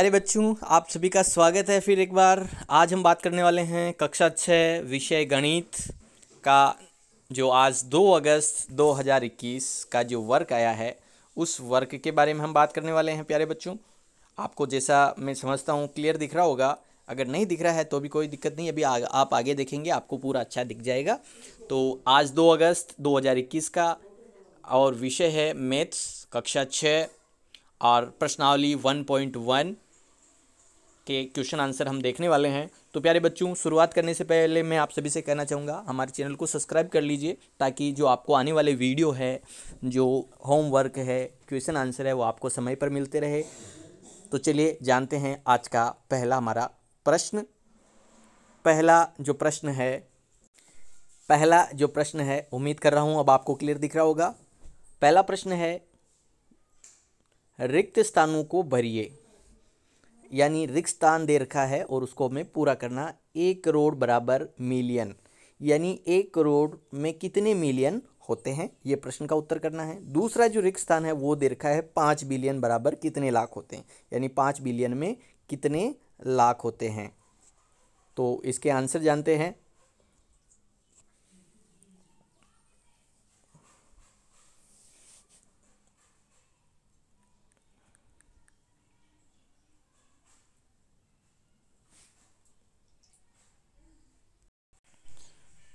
अरे बच्चों आप सभी का स्वागत है फिर एक बार आज हम बात करने वाले हैं कक्षा छः विषय गणित का जो आज 2 अगस्त 2021 का जो वर्क आया है उस वर्क के बारे में हम बात करने वाले हैं प्यारे बच्चों आपको जैसा मैं समझता हूँ क्लियर दिख रहा होगा अगर नहीं दिख रहा है तो भी कोई दिक्कत नहीं अभी आ, आप आगे देखेंगे आपको पूरा अच्छा दिख जाएगा तो आज दो अगस्त दो का और विषय है मैथ्स कक्षा छः और प्रश्नावली वन के क्वेश्चन आंसर हम देखने वाले हैं तो प्यारे बच्चों शुरुआत करने से पहले मैं आप सभी से कहना चाहूँगा हमारे चैनल को सब्सक्राइब कर लीजिए ताकि जो आपको आने वाले वीडियो है जो होमवर्क है क्वेश्चन आंसर है वो आपको समय पर मिलते रहे तो चलिए जानते हैं आज का पहला हमारा प्रश्न पहला जो प्रश्न है पहला जो प्रश्न है उम्मीद कर रहा हूँ अब आपको क्लियर दिख रहा होगा पहला प्रश्न है रिक्त स्थानों को भरिए यानी रिक्स तान दे रखा है और उसको हमें पूरा करना एक करोड़ बराबर मिलियन यानी एक करोड़ में कितने मिलियन होते हैं ये प्रश्न का उत्तर करना है दूसरा जो रिक्त स्थान है वो दे रखा है पाँच बिलियन बराबर कितने लाख होते हैं यानी पाँच बिलियन में कितने लाख होते हैं तो इसके आंसर जानते हैं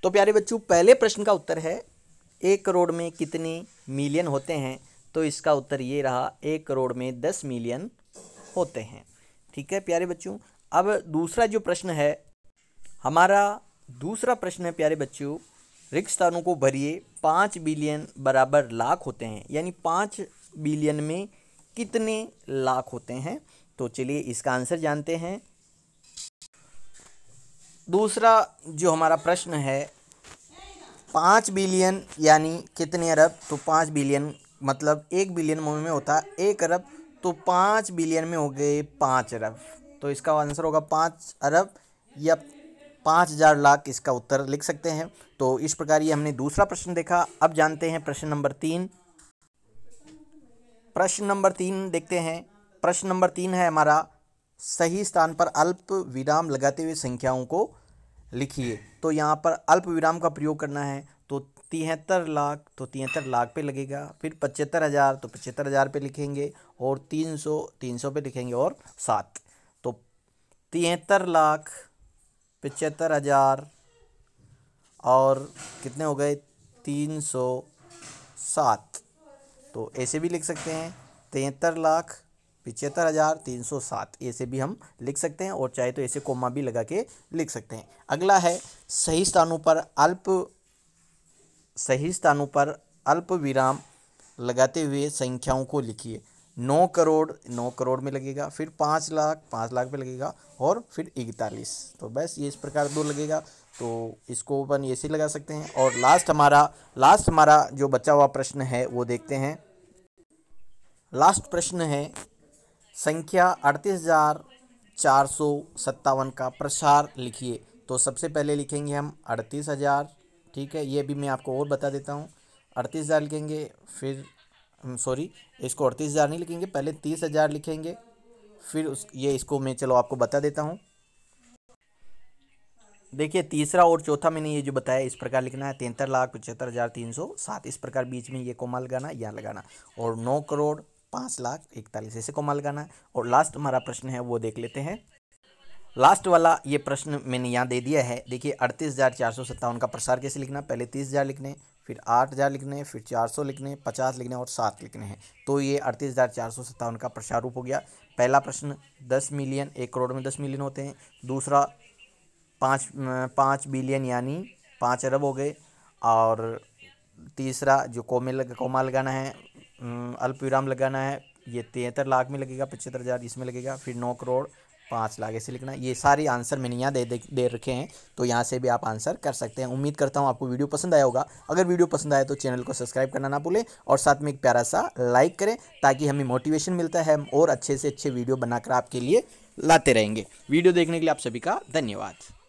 तो प्यारे बच्चों पहले प्रश्न का उत्तर है एक करोड़ में कितने मिलियन होते हैं तो इसका उत्तर ये रहा एक करोड़ में दस मिलियन होते हैं ठीक है प्यारे बच्चों अब दूसरा जो प्रश्न है हमारा दूसरा प्रश्न है प्यारे बच्चों स्थानों को भरिए पाँच बिलियन बराबर लाख होते हैं यानी पाँच बिलियन में कितने लाख होते हैं तो चलिए इसका आंसर जानते हैं दूसरा जो हमारा प्रश्न है पाँच बिलियन यानी कितने अरब तो पाँच बिलियन मतलब एक बिलियन मूवी में होता है एक अरब तो पाँच बिलियन में हो गए पाँच अरब तो इसका आंसर होगा पाँच अरब या पाँच हज़ार लाख इसका उत्तर लिख सकते हैं तो इस प्रकार ये हमने दूसरा प्रश्न देखा अब जानते हैं प्रश्न नंबर तीन प्रश्न नंबर तीन देखते हैं प्रश्न नंबर तीन है हमारा सही स्थान पर अल्प विराम लगाते हुए संख्याओं को लिखिए तो यहाँ पर अल्प विराम का प्रयोग करना है तो तिहत्तर लाख तो तिहत्तर लाख पे लगेगा फिर पचहत्तर हज़ार तो पचहत्तर हज़ार पे लिखेंगे और तीन सौ तीन सौ पे लिखेंगे और सात तो तिहत्तर लाख पचहत्तर हज़ार और कितने हो गए तीन सौ सात तो ऐसे भी लिख सकते हैं तिहत्तर लाख पिचहत्तर हज़ार तीन सौ सात ऐसे भी हम लिख सकते हैं और चाहे तो ऐसे कोमा भी लगा के लिख सकते हैं अगला है सही स्थानों पर अल्प सही स्थानों पर अल्प विराम लगाते हुए संख्याओं को लिखिए नौ करोड़ नौ करोड़ में लगेगा फिर पाँच लाख पाँच लाख में लगेगा और फिर इकतालीस तो बस ये इस प्रकार दो लगेगा तो इसको अपन ऐसे लगा सकते हैं और लास्ट हमारा लास्ट हमारा जो बचा हुआ प्रश्न है वो देखते हैं लास्ट प्रश्न है संख्या अड़तीस हज़ार चार सौ सत्तावन का प्रसार लिखिए तो सबसे पहले लिखेंगे हम अड़तीस हज़ार ठीक है ये भी मैं आपको और बता देता हूँ अड़तीस हज़ार लिखेंगे फिर सॉरी इसको अड़तीस हज़ार नहीं लिखेंगे पहले तीस हज़ार लिखेंगे फिर उस ये इसको मैं चलो आपको बता देता हूँ देखिए तीसरा और चौथा मैंने ये जो बताया इस प्रकार लिखना है तिहत्तर लाख पचहत्तर हज़ार तीन सौ सात इस प्रकार बीच में ये कोमा लगाना या लगाना और नौ करोड़ पाँच लाख इकतालीस ऐसे को लगाना और लास्ट हमारा प्रश्न है वो देख लेते हैं लास्ट वाला ये प्रश्न मैंने यहाँ दे दिया है देखिए अड़तीस हज़ार चार सौ सत्तावन का प्रसार कैसे लिखना पहले तीस हज़ार लिखने फिर आठ हज़ार लिखने फिर चार सौ लिखने पचास लिखने और सात लिखने हैं तो ये अड़तीस हज़ार चार सौ सत्तावन का प्रसार रूप हो गया पहला प्रश्न दस मिलियन एक करोड़ में दस मिलियन होते हैं दूसरा पाँच पाँच बिलियन यानी पाँच अरब हो गए और तीसरा जो कोमे लग, कोमा लगाना है हम्म, अल्प विराम लगाना है ये तिहत्तर लाख में लगेगा पचहत्तर हज़ार इसमें लगेगा फिर नौ करोड़ पाँच लाख ऐसे लिखना ये सारे आंसर मैंने यहाँ दे, दे दे रखे हैं तो यहाँ से भी आप आंसर कर सकते हैं उम्मीद करता हूँ आपको वीडियो पसंद आया होगा अगर वीडियो पसंद आया तो चैनल को सब्सक्राइब करना ना भूलें और साथ में एक प्यारा सा लाइक करें ताकि हमें मोटिवेशन मिलता है हम और अच्छे से अच्छे वीडियो बनाकर आपके लिए लाते रहेंगे वीडियो देखने के लिए आप सभी का धन्यवाद